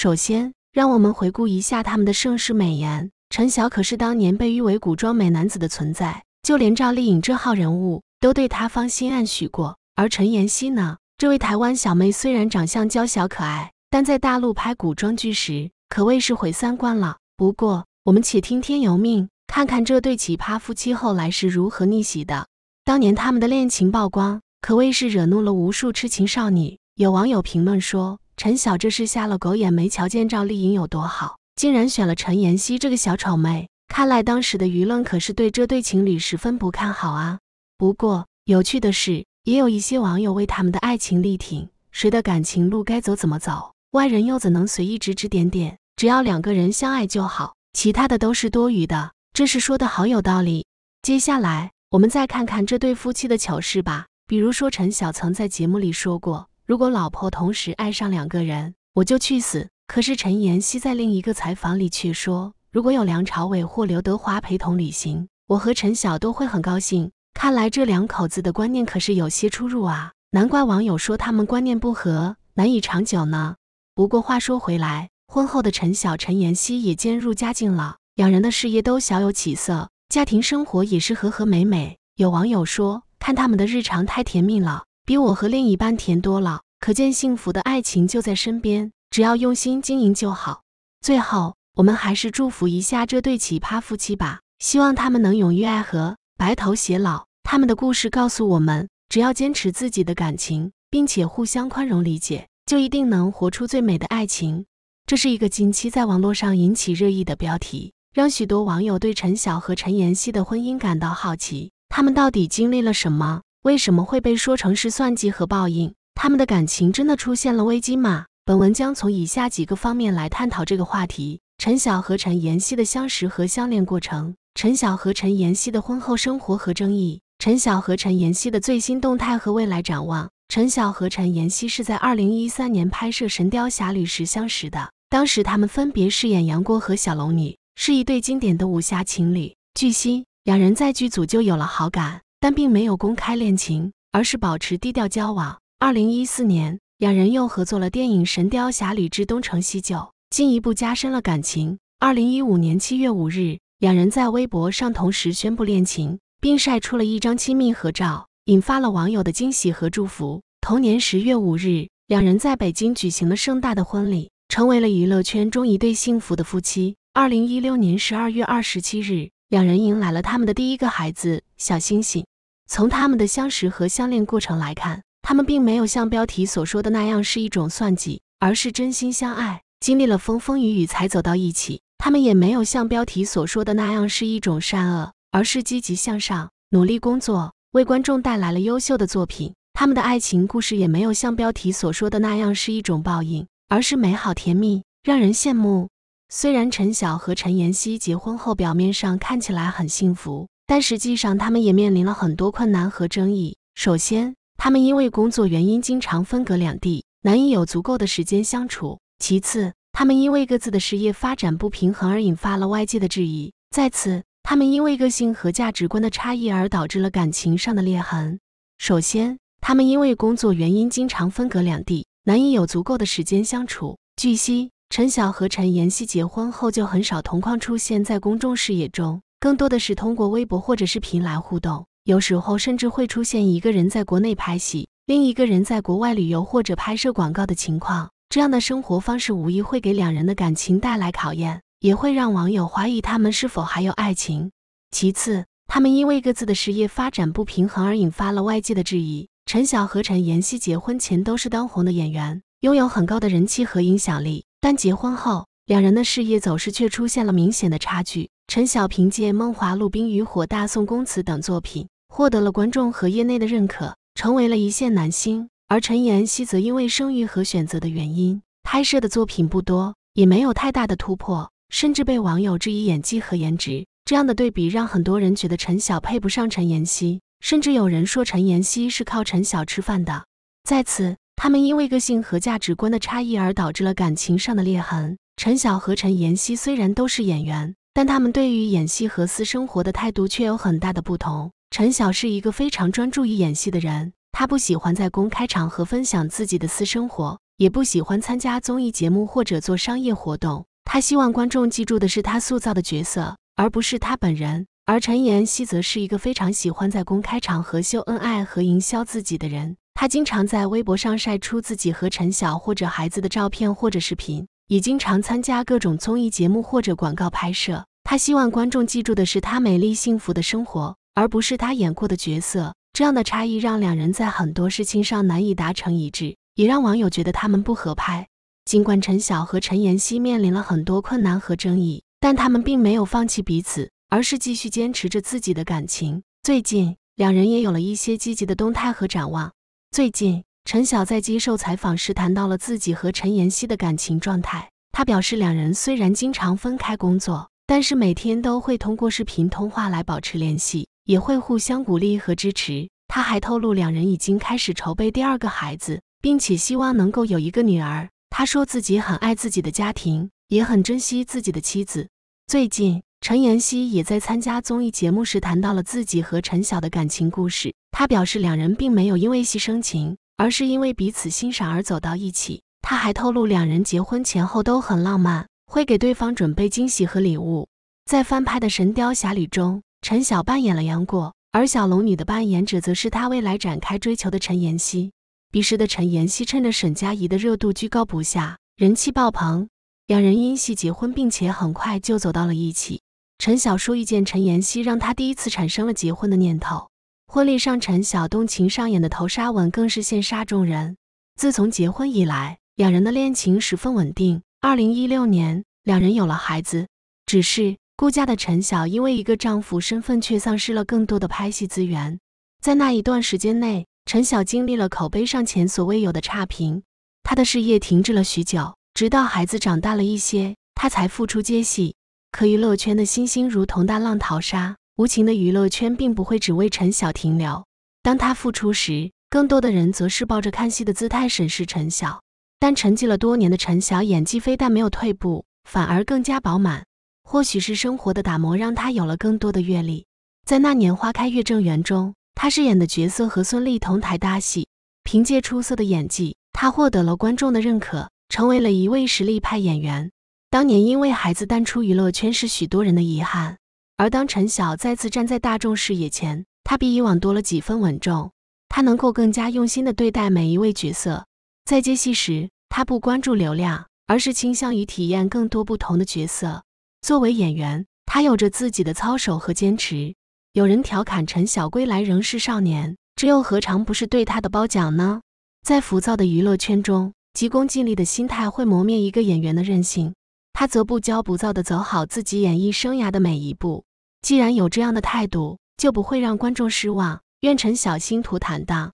首先，让我们回顾一下他们的盛世美颜。陈晓可是当年被誉为古装美男子的存在，就连赵丽颖这号人物都对她芳心暗许过。而陈妍希呢，这位台湾小妹虽然长相娇小可爱，但在大陆拍古装剧时可谓是毁三观了。不过，我们且听天由命，看看这对奇葩夫妻后来是如何逆袭的。当年他们的恋情曝光，可谓是惹怒了无数痴情少女。有网友评论说。陈晓这是瞎了狗眼，没瞧见赵丽颖有多好，竟然选了陈妍希这个小丑妹。看来当时的舆论可是对这对情侣十分不看好啊。不过有趣的是，也有一些网友为他们的爱情力挺。谁的感情路该走怎么走，外人又怎能随意指指点点？只要两个人相爱就好，其他的都是多余的。这是说的好有道理。接下来我们再看看这对夫妻的糗事吧，比如说陈晓曾在节目里说过。如果老婆同时爱上两个人，我就去死。可是陈妍希在另一个采访里却说，如果有梁朝伟或刘德华陪同旅行，我和陈晓都会很高兴。看来这两口子的观念可是有些出入啊，难怪网友说他们观念不合，难以长久呢。不过话说回来，婚后的陈晓、陈妍希也渐入佳境了，两人的事业都小有起色，家庭生活也是和和美美。有网友说，看他们的日常太甜蜜了。比我和另一半甜多了，可见幸福的爱情就在身边，只要用心经营就好。最后，我们还是祝福一下这对奇葩夫妻吧，希望他们能永浴爱河，白头偕老。他们的故事告诉我们，只要坚持自己的感情，并且互相宽容理解，就一定能活出最美的爱情。这是一个近期在网络上引起热议的标题，让许多网友对陈晓和陈妍希的婚姻感到好奇，他们到底经历了什么？为什么会被说成是算计和报应？他们的感情真的出现了危机吗？本文将从以下几个方面来探讨这个话题：陈晓和陈妍希的相识和相恋过程，陈晓和陈妍希的婚后生活和争议，陈晓和陈妍希的最新动态和未来展望。陈晓和陈妍希是在二零一三年拍摄《神雕侠侣》时相识的，当时他们分别饰演杨过和小龙女，是一对经典的武侠情侣。据悉，两人在剧组就有了好感。但并没有公开恋情，而是保持低调交往。二零一四年，两人又合作了电影《神雕侠侣之东成西就》，进一步加深了感情。二零一五年七月五日，两人在微博上同时宣布恋情，并晒出了一张亲密合照，引发了网友的惊喜和祝福。同年十月五日，两人在北京举行了盛大的婚礼，成为了娱乐圈中一对幸福的夫妻。二零一六年十二月二十七日，两人迎来了他们的第一个孩子小星星。从他们的相识和相恋过程来看，他们并没有像标题所说的那样是一种算计，而是真心相爱，经历了风风雨雨才走到一起。他们也没有像标题所说的那样是一种善恶，而是积极向上，努力工作，为观众带来了优秀的作品。他们的爱情故事也没有像标题所说的那样是一种报应，而是美好甜蜜，让人羡慕。虽然陈晓和陈妍希结婚后表面上看起来很幸福。但实际上，他们也面临了很多困难和争议。首先，他们因为工作原因经常分隔两地，难以有足够的时间相处；其次，他们因为各自的事业发展不平衡而引发了外界的质疑；再次，他们因为个性和价值观的差异而导致了感情上的裂痕。首先，他们因为工作原因经常分隔两地，难以有足够的时间相处。据悉，陈晓和陈妍希结婚后就很少同框出现在公众视野中。更多的是通过微博或者视频来互动，有时候甚至会出现一个人在国内拍戏，另一个人在国外旅游或者拍摄广告的情况。这样的生活方式无疑会给两人的感情带来考验，也会让网友怀疑他们是否还有爱情。其次，他们因为各自的事业发展不平衡而引发了外界的质疑。陈晓和陈妍希结婚前都是当红的演员，拥有很高的人气和影响力，但结婚后两人的事业走势却出现了明显的差距。陈晓凭借《梦华录》《冰与火》《大宋宫词》等作品获得了观众和业内的认可，成为了一线男星。而陈妍希则因为生育和选择的原因，拍摄的作品不多，也没有太大的突破，甚至被网友质疑演技和颜值。这样的对比让很多人觉得陈晓配不上陈妍希，甚至有人说陈妍希是靠陈晓吃饭的。在此，他们因为个性和价值观的差异而导致了感情上的裂痕。陈晓和陈妍希虽然都是演员。但他们对于演戏和私生活的态度却有很大的不同。陈晓是一个非常专注于演戏的人，他不喜欢在公开场合分享自己的私生活，也不喜欢参加综艺节目或者做商业活动。他希望观众记住的是他塑造的角色，而不是他本人。而陈妍希则是一个非常喜欢在公开场合秀恩爱和营销自己的人。他经常在微博上晒出自己和陈晓或者孩子的照片或者视频，也经常参加各种综艺节目或者广告拍摄。他希望观众记住的是他美丽幸福的生活，而不是他演过的角色。这样的差异让两人在很多事情上难以达成一致，也让网友觉得他们不合拍。尽管陈晓和陈妍希面临了很多困难和争议，但他们并没有放弃彼此，而是继续坚持着自己的感情。最近，两人也有了一些积极的动态和展望。最近，陈晓在接受采访时谈到了自己和陈妍希的感情状态，他表示两人虽然经常分开工作，但是每天都会通过视频通话来保持联系，也会互相鼓励和支持。他还透露，两人已经开始筹备第二个孩子，并且希望能够有一个女儿。他说自己很爱自己的家庭，也很珍惜自己的妻子。最近，陈妍希也在参加综艺节目时谈到了自己和陈晓的感情故事。他表示，两人并没有因为戏生情，而是因为彼此欣赏而走到一起。他还透露，两人结婚前后都很浪漫。会给对方准备惊喜和礼物。在翻拍的《神雕侠侣》中，陈晓扮演了杨过，而小龙女的扮演者则是他未来展开追求的陈妍希。彼时的陈妍希趁着沈佳宜的热度居高不下，人气爆棚，两人因戏结婚，并且很快就走到了一起。陈晓说遇见陈妍希，让他第一次产生了结婚的念头。婚礼上，陈晓动情上演的头纱吻更是羡煞众人。自从结婚以来，两人的恋情十分稳定。二零一六年，两人有了孩子。只是顾家的陈晓，因为一个丈夫身份，却丧失了更多的拍戏资源。在那一段时间内，陈晓经历了口碑上前所未有的差评，他的事业停滞了许久。直到孩子长大了一些，他才复出接戏。可娱乐圈的星星如同大浪淘沙，无情的娱乐圈并不会只为陈晓停留。当他复出时，更多的人则是抱着看戏的姿态审视陈晓。但沉寂了多年的陈晓，演技非但没有退步，反而更加饱满。或许是生活的打磨让他有了更多的阅历。在那年花开月正圆中，他饰演的角色和孙俪同台搭戏，凭借出色的演技，他获得了观众的认可，成为了一位实力派演员。当年因为孩子淡出娱乐圈是许多人的遗憾，而当陈晓再次站在大众视野前，他比以往多了几分稳重，他能够更加用心地对待每一位角色。在接戏时，他不关注流量，而是倾向于体验更多不同的角色。作为演员，他有着自己的操守和坚持。有人调侃陈晓归来仍是少年，这又何尝不是对他的褒奖呢？在浮躁的娱乐圈中，急功近利的心态会磨灭一个演员的韧性，他则不骄不躁地走好自己演艺生涯的每一步。既然有这样的态度，就不会让观众失望。愿陈晓心途坦荡。